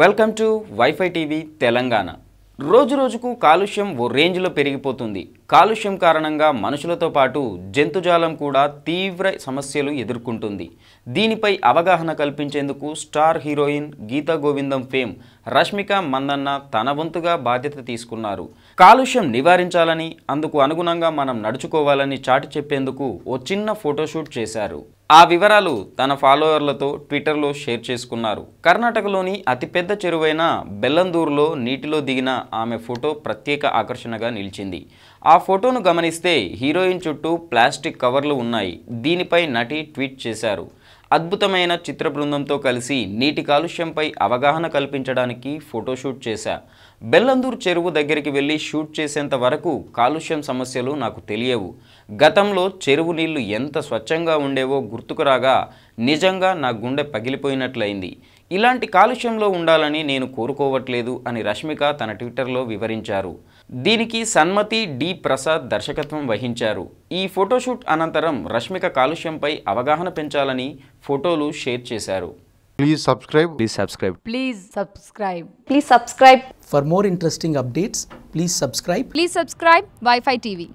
welcome to WiFi TV Telangana రోజు రోజుకు కాలుష్యం ఓ రేంజ్లో పెరిగిపోతుంది కాలుష్యం కారణంగా మనుషులతో పాటు జంతుజాలం కూడా తీవ్ర సమస్యలు ఎదుర్కొంటుంది దీనిపై అవగాహన కల్పించేందుకు star heroine Geetha Govindam fame Rashmika Mandanna తన వంతుగా బాధ్యత తీసుకున్నారు కాలుష్యం నివారించాలని అందుకు అనుగుణంగా మనం నడుచుకోవాలని చాటి చెప్పేందుకు ఓ చిన్న ఫోటోషూట్ చేశారు ఆ వివరాలు తన ఫాలోవర్లతో ట్విట్టర్లో షేర్ చేసుకున్నారు కర్ణాటకలోని అతిపెద్ద చెరువైన బెల్లందూరులో నీటిలో దిగిన ఆమె ఫోటో ప్రత్యేక ఆకర్షణగా నిలిచింది ఆ ఫోటోను గమనిస్తే హీరోయిన్ చుట్టూ ప్లాస్టిక్ కవర్లు ఉన్నాయి దీనిపై నటి ట్వీట్ చేశారు అద్భుతమైన చిత్ర బృందంతో కలిసి నీటి కాలుష్యంపై అవగాహన కల్పించడానికి ఫోటోషూట్ చేశా బెల్లందూర్ చెరువు దగ్గరికి వెళ్ళి షూట్ చేసేంత వరకు కాలుష్యం సమస్యలు నాకు తెలియవు గతంలో చెరువు నీళ్లు ఎంత స్వచ్ఛంగా ఉండేవో గుర్తుకురాగా నిజంగా నా గుండె పగిలిపోయినట్లయింది ఇలాంటి కాలుష్యంలో ఉండాలని నేను కోరుకోవట్లేదు అని రష్మిక తన ట్విట్టర్లో వివరించారు దీనికి సన్మతి డి ప్రసాద్ దర్శకత్వం వహించారు ఈ ఫోటోషూట్ అనంతరం రష్మిక కాలుష్యంపై అవగాహన పెంచాలని ఫోటోలు షేర్ చేశారు please subscribe please subscribe please subscribe please subscribe for more interesting updates please subscribe please subscribe WiFi TV